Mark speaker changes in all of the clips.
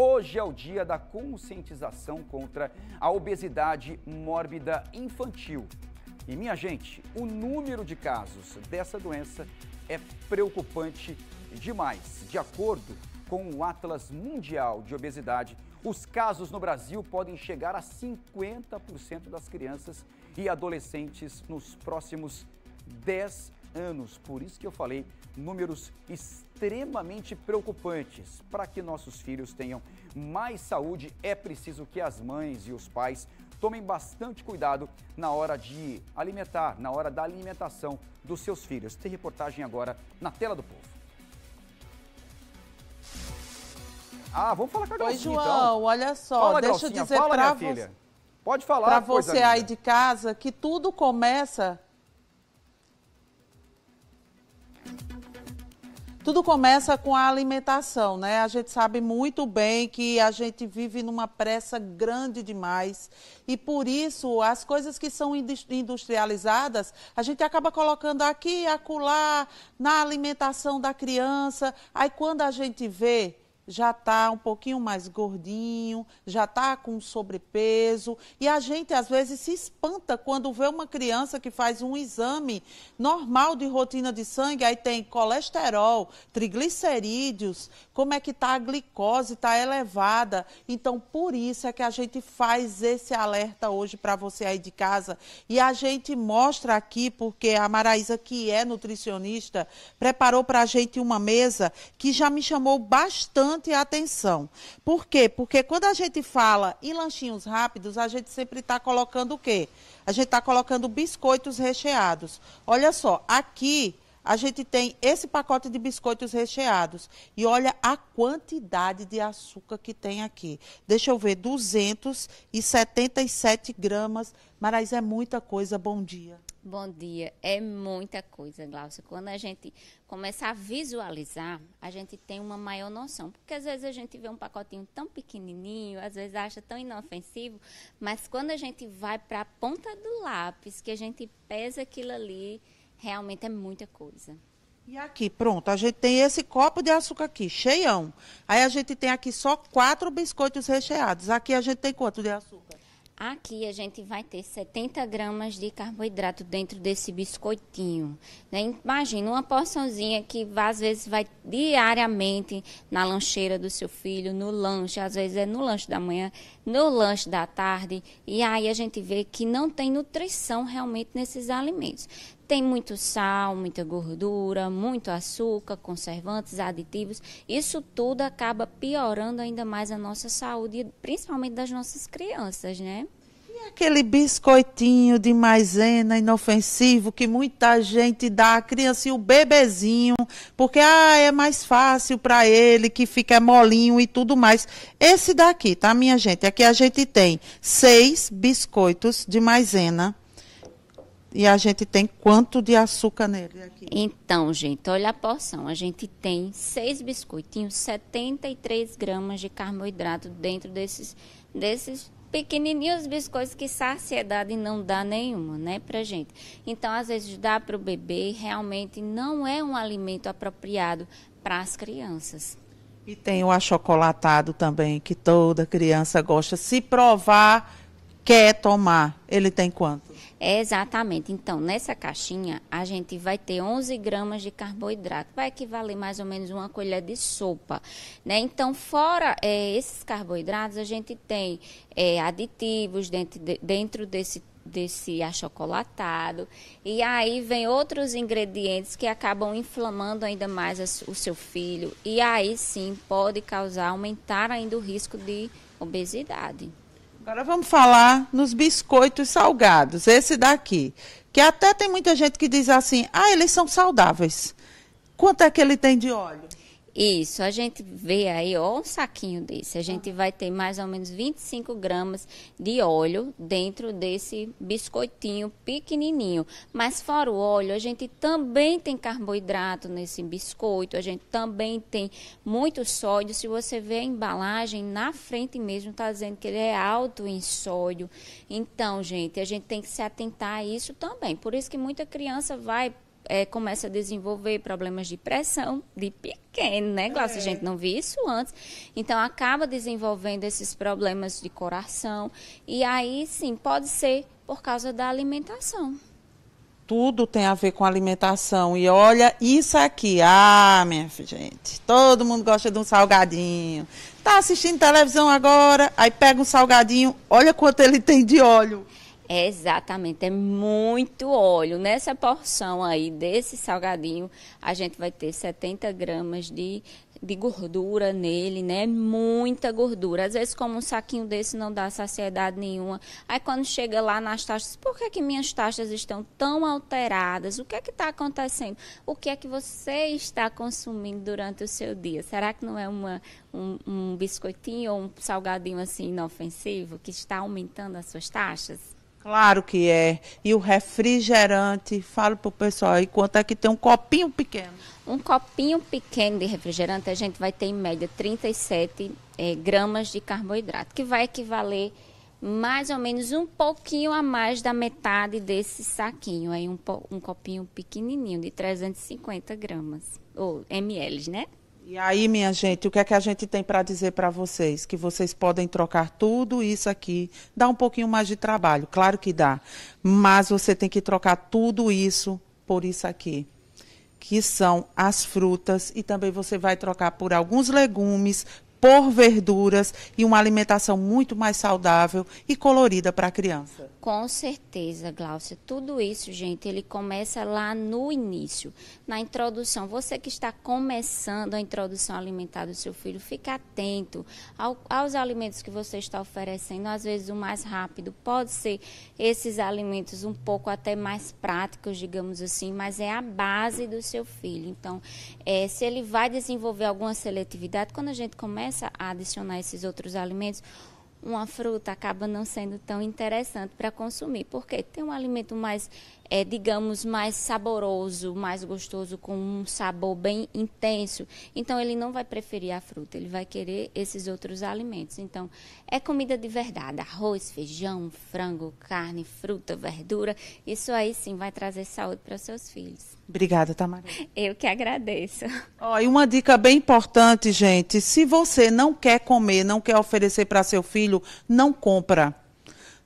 Speaker 1: Hoje é o dia da conscientização contra a obesidade mórbida infantil. E minha gente, o número de casos dessa doença é preocupante demais. De acordo com o Atlas Mundial de Obesidade, os casos no Brasil podem chegar a 50% das crianças e adolescentes nos próximos 10 anos. Por isso que eu falei números extremamente preocupantes. Para que nossos filhos tenham mais saúde, é preciso que as mães e os pais tomem bastante cuidado na hora de alimentar, na hora da alimentação dos seus filhos. Tem reportagem agora na tela do povo. Ah, vamos falar com a Galcinha, Oi, João, então. olha só, fala, deixa Galcinha, eu dizer para você... Filha. Pode falar. Para você aí de casa, que tudo começa Tudo começa com a alimentação, né? A gente sabe muito bem que a gente vive numa pressa grande demais e por isso as coisas que são industrializadas, a gente acaba colocando aqui, acolá, na alimentação da criança. Aí quando a gente vê, já está um pouquinho mais gordinho, já está com sobrepeso. E a gente, às vezes, se espanta quando vê uma criança que faz um exame normal de rotina de sangue, aí tem colesterol, triglicerídeos, como é que está a glicose, está elevada. Então, por isso é que a gente faz esse alerta hoje para você aí de casa. E a gente mostra aqui, porque a Maraísa, que é nutricionista, preparou para a gente uma mesa que já me chamou bastante bastante atenção. Por quê? Porque quando a gente fala em lanchinhos rápidos, a gente sempre está colocando o quê? A gente está colocando biscoitos recheados. Olha só, aqui a gente tem esse pacote de biscoitos recheados. E olha a quantidade de açúcar que tem aqui. Deixa eu ver, 277 gramas. Marais, é muita coisa. Bom dia.
Speaker 2: Bom dia. É muita coisa, Glaucia. Quando a gente começa a visualizar, a gente tem uma maior noção. Porque às vezes a gente vê um pacotinho tão pequenininho, às vezes acha tão inofensivo, mas quando a gente vai para a ponta do lápis, que a gente pesa aquilo ali, Realmente é muita coisa. E aqui,
Speaker 1: pronto, a gente tem esse copo de açúcar aqui, cheião. Aí a gente tem aqui só quatro biscoitos recheados. Aqui a gente tem quanto de açúcar?
Speaker 2: Aqui a gente vai ter 70 gramas de carboidrato dentro desse biscoitinho. Né? Imagina uma porçãozinha que às vezes vai diariamente na lancheira do seu filho, no lanche, às vezes é no lanche da manhã, no lanche da tarde. E aí a gente vê que não tem nutrição realmente nesses alimentos. Tem muito sal, muita gordura, muito açúcar, conservantes, aditivos. Isso tudo acaba piorando ainda mais a nossa saúde, principalmente das nossas crianças, né?
Speaker 1: E aquele biscoitinho de maisena inofensivo que muita gente dá à criança e o bebezinho, porque ah, é mais fácil para ele, que fica molinho e tudo mais. Esse daqui, tá, minha gente? Aqui a gente tem seis biscoitos de maisena e a gente tem quanto de açúcar nele
Speaker 2: aqui? Então, gente, olha a porção. A gente tem seis biscoitinhos, 73 gramas de carboidrato dentro desses, desses pequenininhos biscoitos que saciedade não dá nenhuma, né, pra gente. Então, às vezes dá para o bebê, realmente não é um alimento apropriado para as crianças. E
Speaker 1: tem o achocolatado também, que toda criança gosta. Se provar, quer tomar, ele tem
Speaker 2: quanto? É exatamente. Então, nessa caixinha, a gente vai ter 11 gramas de carboidrato. Vai equivaler mais ou menos uma colher de sopa. Né? Então, fora é, esses carboidratos, a gente tem é, aditivos dentro, de, dentro desse desse achocolatado. E aí vem outros ingredientes que acabam inflamando ainda mais o seu filho. E aí sim pode causar, aumentar ainda o risco de obesidade.
Speaker 1: Agora vamos falar nos biscoitos salgados, esse daqui. Que até tem muita gente que diz assim: ah, eles são saudáveis. Quanto é que ele tem de óleo?
Speaker 2: Isso, a gente vê aí, ó, um saquinho desse. A gente vai ter mais ou menos 25 gramas de óleo dentro desse biscoitinho pequenininho. Mas fora o óleo, a gente também tem carboidrato nesse biscoito, a gente também tem muito sódio. Se você vê a embalagem, na frente mesmo está dizendo que ele é alto em sódio. Então, gente, a gente tem que se atentar a isso também. Por isso que muita criança vai é, começa a desenvolver problemas de pressão de pequeno, né, Glaucia? É. A gente não viu isso antes. Então, acaba desenvolvendo esses problemas de coração. E aí, sim, pode ser por causa da alimentação.
Speaker 1: Tudo tem a ver com alimentação. E olha isso aqui. Ah, minha gente. Todo mundo gosta de um salgadinho. Tá assistindo televisão agora, aí pega um salgadinho. Olha quanto ele tem de óleo.
Speaker 2: É exatamente, é muito óleo. Nessa porção aí desse salgadinho, a gente vai ter 70 gramas de, de gordura nele, né? Muita gordura. Às vezes, como um saquinho desse não dá saciedade nenhuma. Aí, quando chega lá nas taxas, por que, é que minhas taxas estão tão alteradas? O que é que está acontecendo? O que é que você está consumindo durante o seu dia? Será que não é uma, um, um biscoitinho ou um salgadinho assim inofensivo que está aumentando as suas taxas?
Speaker 1: Claro que é. E o refrigerante, falo pro pessoal aí, quanto é que tem um copinho
Speaker 2: pequeno? Um copinho pequeno de refrigerante, a gente vai ter em média 37 eh, gramas de carboidrato, que vai equivaler mais ou menos um pouquinho a mais da metade desse saquinho, aí um, um copinho pequenininho de 350 gramas, ou ml, né?
Speaker 1: E aí, minha gente, o que é que a gente tem para dizer para vocês? Que vocês podem trocar tudo isso aqui. Dá um pouquinho mais de trabalho, claro que dá. Mas você tem que trocar tudo isso por isso aqui, que são as frutas. E também você vai trocar por alguns legumes, por verduras e uma alimentação muito mais saudável e colorida para a criança.
Speaker 2: Com certeza, Gláucia. Tudo isso, gente, ele começa lá no início, na introdução. Você que está começando a introdução alimentar do seu filho, fica atento ao, aos alimentos que você está oferecendo. Às vezes, o mais rápido pode ser esses alimentos um pouco até mais práticos, digamos assim, mas é a base do seu filho. Então, é, se ele vai desenvolver alguma seletividade, quando a gente começa começa a adicionar esses outros alimentos, uma fruta acaba não sendo tão interessante para consumir, porque tem um alimento mais é, digamos, mais saboroso, mais gostoso, com um sabor bem intenso. Então, ele não vai preferir a fruta, ele vai querer esses outros alimentos. Então, é comida de verdade: arroz, feijão, frango, carne, fruta, verdura. Isso aí sim vai trazer saúde para seus filhos.
Speaker 1: Obrigada, Tamara.
Speaker 2: Eu que agradeço.
Speaker 1: Oh, e uma dica bem importante, gente: se você não quer comer, não quer oferecer para seu filho, não compra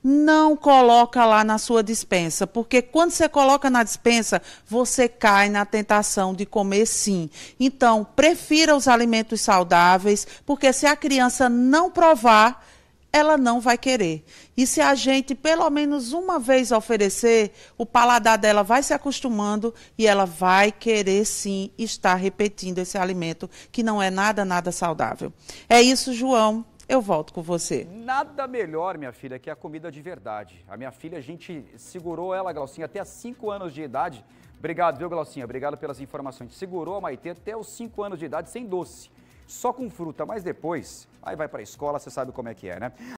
Speaker 1: não coloca lá na sua dispensa, porque quando você coloca na dispensa, você cai na tentação de comer sim. Então, prefira os alimentos saudáveis, porque se a criança não provar, ela não vai querer. E se a gente pelo menos uma vez oferecer, o paladar dela vai se acostumando e ela vai querer sim estar repetindo esse alimento que não é nada, nada saudável. É isso, João eu volto com você. Nada melhor, minha filha, que a comida de verdade. A minha filha, a gente segurou ela, Glaucinha, até 5 anos de idade. Obrigado, viu, Glaucinha? Obrigado pelas informações. Segurou a Maitê até os 5 anos de idade sem doce. Só com fruta, mas depois, aí vai para a escola, você sabe como é que é, né?